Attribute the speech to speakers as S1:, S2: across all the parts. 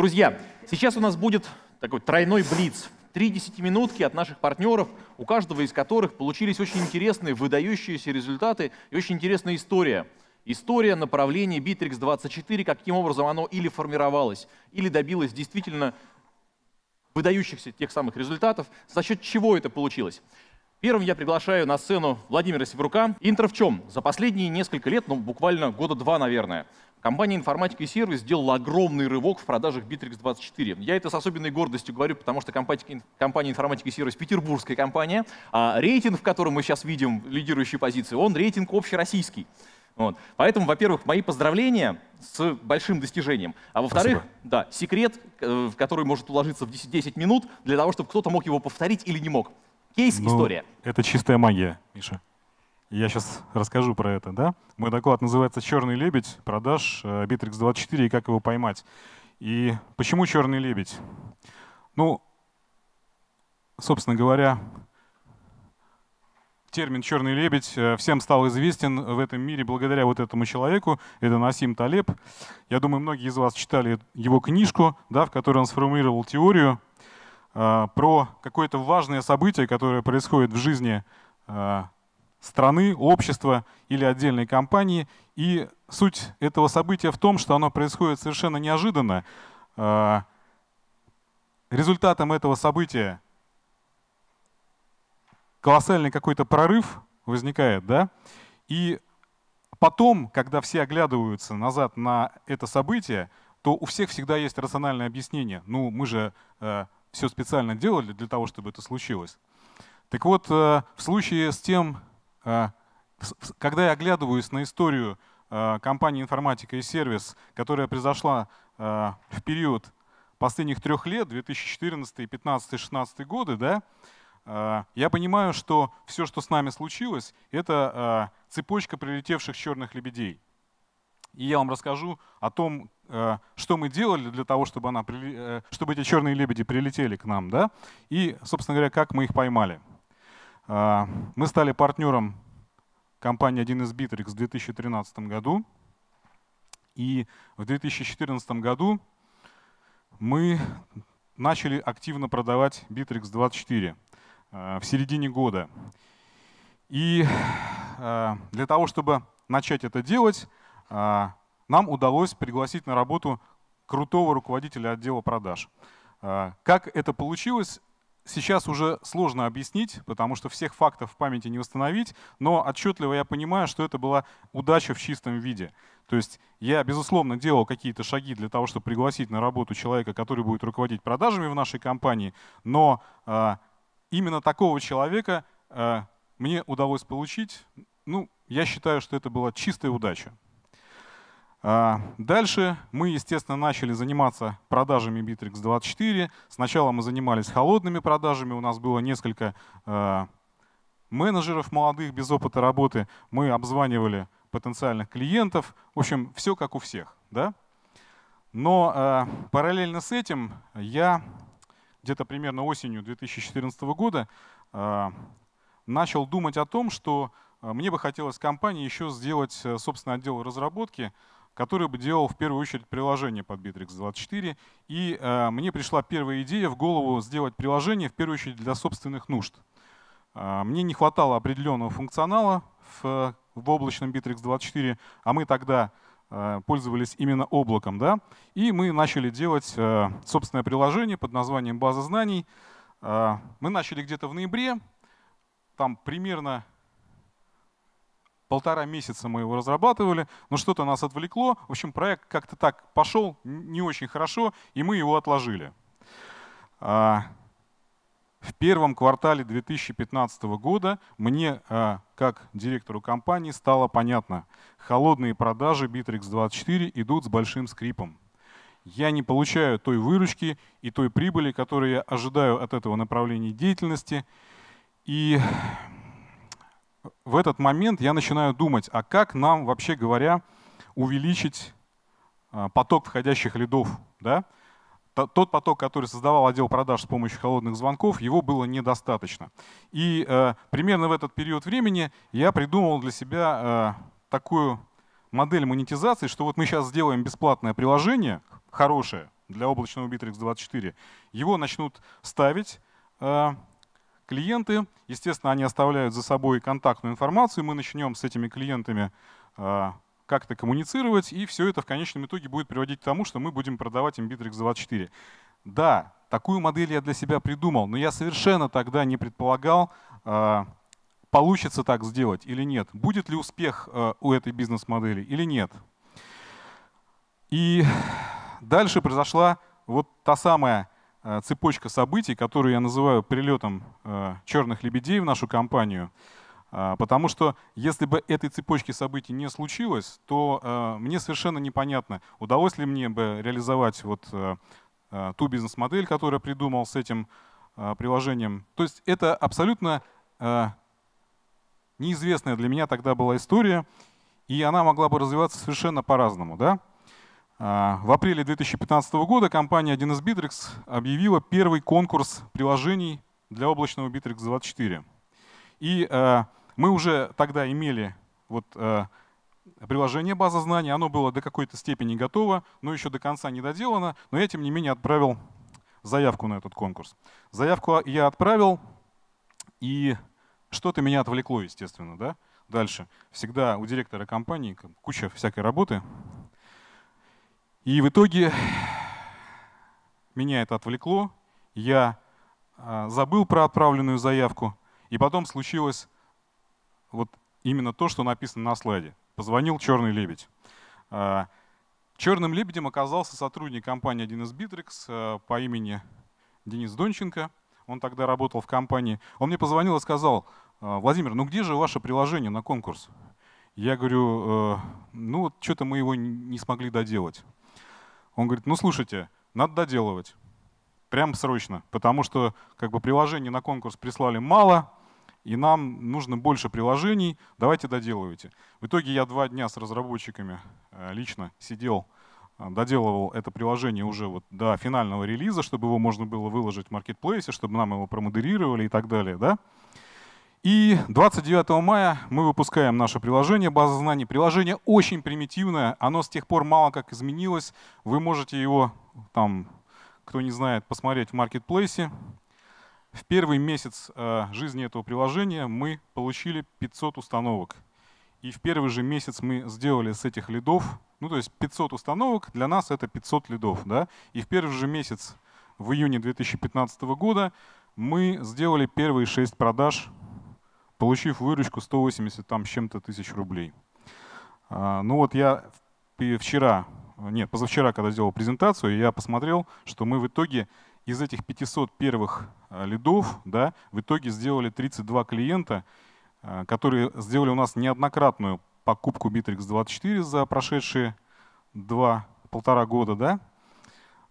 S1: Друзья, сейчас у нас будет такой тройной блиц. Три десятиминутки от наших партнеров, у каждого из которых получились очень интересные, выдающиеся результаты и очень интересная история. История направления Bittrex24, каким образом оно или формировалось, или добилось действительно выдающихся тех самых результатов, за счет чего это получилось. Первым я приглашаю на сцену Владимира Севрука. Интро в чем? За последние несколько лет, ну буквально года два, наверное, Компания «Информатика и сервис» сделала огромный рывок в продажах Bittrex24. Я это с особенной гордостью говорю, потому что компания «Информатика и сервис» — петербургская компания. А рейтинг, в котором мы сейчас видим лидирующие позиции, он рейтинг общероссийский. Вот. Поэтому, во-первых, мои поздравления с большим достижением. А во-вторых, да, секрет, э, который может уложиться в 10, 10 минут, для того, чтобы кто-то мог его повторить или не мог. Кейс-история. Ну, это чистая магия, Миша. Я сейчас расскажу про это. Да? Мой доклад называется «Черный лебедь. Продаж Bittrex24 э, и как его поймать». И почему черный лебедь? Ну, собственно говоря, термин «черный лебедь» э, всем стал известен в этом мире благодаря вот этому человеку. Это Насим Талеб. Я думаю, многие из вас читали его книжку, да, в которой он сформулировал теорию э, про какое-то важное событие, которое происходит в жизни страны, общества или отдельной компании. И суть этого события в том, что оно происходит совершенно неожиданно. А, результатом этого события колоссальный какой-то прорыв возникает, да? И потом, когда все оглядываются назад на это событие, то у всех всегда есть рациональное объяснение. Ну, мы же э, все специально делали для того, чтобы это случилось. Так вот, э, в случае с тем, а, когда я оглядываюсь на историю а, компании «Информатика и сервис», которая произошла а, в период последних трех лет, 2014, 2015, 2016 годы, да, я понимаю, что все, что с нами случилось, это цепочка прилетевших черных лебедей. И я вам расскажу о том, что мы делали для того, чтобы, она, э, чтобы эти черные лебеди прилетели к нам, да, и, собственно говоря, как мы их поймали. А, мы стали партнером компании 1С Bittrex в 2013 году. И в 2014 году мы начали активно продавать Bittrex 24 а, в середине года. И а, для того, чтобы начать это делать, нам удалось пригласить на работу крутого руководителя отдела продаж. Как это получилось, сейчас уже сложно объяснить, потому что всех фактов в памяти не восстановить, но отчетливо я понимаю, что это была удача в чистом виде. То есть я, безусловно, делал какие-то шаги для того, чтобы пригласить на работу человека, который будет руководить продажами в нашей компании, но э, именно такого человека э, мне удалось получить. Ну, я считаю, что это была чистая удача. А, дальше мы, естественно, начали заниматься продажами Bittrex24. Сначала мы занимались холодными продажами, у нас было несколько а, менеджеров молодых без опыта работы. Мы обзванивали потенциальных клиентов. В общем, все как у всех. Да? Но а, параллельно с этим я где-то примерно осенью 2014 года начал думать о том, что мне бы хотелось компании еще сделать э, собственный отдел разработки, который бы делал в первую очередь приложение под Bittrex 24. И э, мне пришла первая идея в голову сделать приложение в первую очередь для собственных нужд. Э, мне не хватало определенного функционала в, в облачном Bittrex 24, а мы тогда э, пользовались именно облаком. Да? И мы начали делать э, собственное приложение под названием «База знаний». Э, мы начали где-то в ноябре, там примерно полтора месяца мы его разрабатывали, но что-то нас отвлекло. В общем, проект как-то так пошел не очень хорошо, и мы его отложили. А, в первом квартале 2015 года мне, а, как директору компании, стало понятно, холодные продажи Bittrex24 идут с большим скрипом. Я не получаю той выручки и той прибыли, которую я ожидаю от этого направления деятельности. И в этот момент я начинаю думать, а как нам, вообще говоря, увеличить а, поток входящих лидов. Да? Тот поток, который создавал отдел продаж с помощью холодных звонков, его было недостаточно. И э, примерно в этот период времени я придумал для себя э, такую модель монетизации, что вот мы сейчас сделаем бесплатное приложение, хорошее, для облачного Bittrex 24. Его начнут ставить э, клиенты. Естественно, они оставляют за собой контактную информацию, мы начнем с этими клиентами а, как-то коммуницировать, и все это в конечном итоге будет приводить к тому, что мы будем продавать им Bittrex 24. Да, такую модель я для себя придумал, но я совершенно тогда не предполагал, а, получится так сделать или нет, будет ли успех а, у этой бизнес-модели или нет. И дальше произошла вот та самая Э, цепочка событий, которую я называю прилетом э, черных лебедей в нашу компанию. Э, потому что если бы этой цепочки событий не случилось, то мне совершенно непонятно, удалось ли мне бы реализовать вот ту бизнес-модель, которую я придумал с этим приложением. То есть это абсолютно неизвестная для меня тогда была история, и она могла бы развиваться совершенно по-разному. Да? А, в апреле 2015 года компания 1С Bittrex объявила первый конкурс приложений для облачного Bittrex 24. И э, мы уже тогда имели вот, э, приложение база знаний, оно было до какой-то степени готово, но еще до конца не доделано, но я тем не менее отправил заявку на этот конкурс. Заявку я отправил, и что-то меня отвлекло, естественно. Да? Дальше. Всегда у директора компании куча всякой работы, и в итоге меня это отвлекло, я а, забыл про отправленную заявку, и потом случилось вот именно то, что написано на слайде. Позвонил черный лебедь. А, Черным лебедем оказался сотрудник компании 1С Bittrex а, по имени Денис Донченко. Он тогда работал в компании. Он мне позвонил и сказал, Владимир, ну где же ваше приложение на конкурс? Я говорю, э, ну, что-то мы его не смогли доделать. Он говорит, ну, слушайте, надо доделывать. Прям срочно. Потому что как бы приложений на конкурс прислали мало, и нам нужно больше приложений, давайте доделывайте. В итоге я два дня с разработчиками э, лично сидел, э, доделывал это приложение уже вот до финального релиза, чтобы его можно было выложить в маркетплейсе, чтобы нам его промодерировали и так далее. Да? И 29 мая мы выпускаем наше приложение «База знаний». Приложение очень примитивное, оно с тех пор мало как изменилось. Вы можете его, там, кто не знает, посмотреть в маркетплейсе. В первый месяц э, жизни этого приложения мы получили 500 установок. И в первый же месяц мы сделали с этих лидов, ну то есть 500 установок, для нас это 500 лидов. Да? И в первый же месяц, в июне 2015 года, мы сделали первые 6 продаж получив выручку 180 там с чем-то тысяч рублей. А, ну вот я вчера, нет, позавчера, когда сделал презентацию, я посмотрел, что мы в итоге из этих 500 первых а, лидов, да, в итоге сделали 32 клиента, а, которые сделали у нас неоднократную покупку Bittrex24 за прошедшие два, полтора года, да.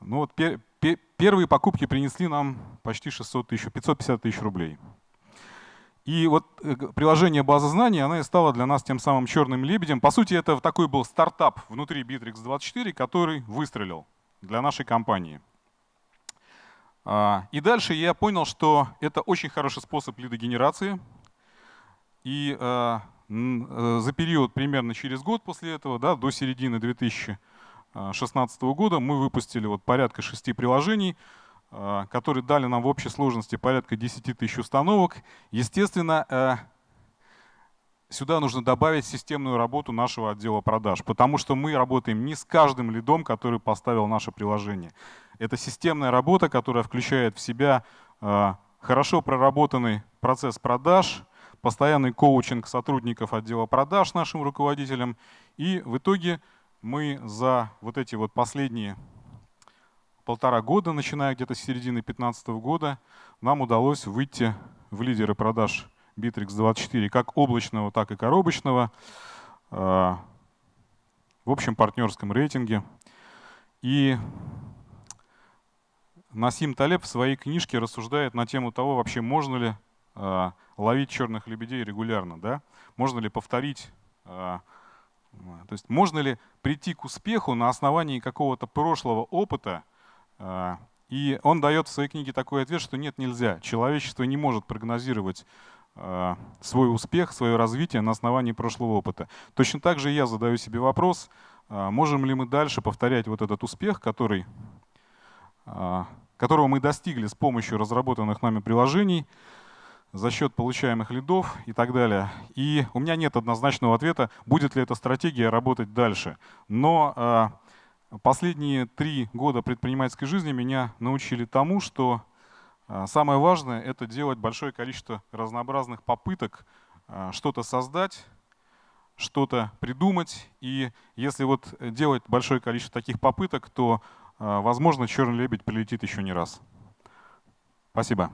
S1: Ну вот пер, пер, первые покупки принесли нам почти 600 тысяч, 550 тысяч рублей. И вот э, приложение базы знаний, она и стала для нас тем самым черным лебедем. По сути, это такой был стартап внутри Bittrex24, который выстрелил для нашей компании. А, и дальше я понял, что это очень хороший способ лидогенерации. И а, э, за период примерно через год после этого, да, до середины 2016 а, года мы выпустили вот порядка шести приложений, Э, которые дали нам в общей сложности порядка 10 тысяч установок. Естественно, э, сюда нужно добавить системную работу нашего отдела продаж, потому что мы работаем не с каждым лидом, который поставил наше приложение. Это системная работа, которая включает в себя э, хорошо проработанный процесс продаж, постоянный коучинг сотрудников отдела продаж нашим руководителям. И в итоге мы за вот эти вот последние полтора года, начиная где-то с середины 2015 года, нам удалось выйти в лидеры продаж Bittrex24 как облачного, так и коробочного а, в общем партнерском рейтинге. И Насим Талеб в своей книжке рассуждает на тему того, вообще можно ли а, ловить черных лебедей регулярно, да? можно ли повторить а, то есть можно ли прийти к успеху на основании какого-то прошлого опыта а, и он дает в своей книге такой ответ, что нет, нельзя. Человечество не может прогнозировать а, свой успех, свое развитие на основании прошлого опыта. Точно так же я задаю себе вопрос, а, можем ли мы дальше повторять вот этот успех, который, которого мы достигли с помощью разработанных нами приложений, за счет получаемых лидов и так далее. И у меня нет однозначного ответа, будет ли эта стратегия работать дальше. Но Последние три года предпринимательской жизни меня научили тому, что а, самое важное — это делать большое количество разнообразных попыток а, что-то создать, что-то придумать. И если вот делать большое количество таких попыток, то, а, возможно, черный лебедь прилетит еще не раз. Спасибо.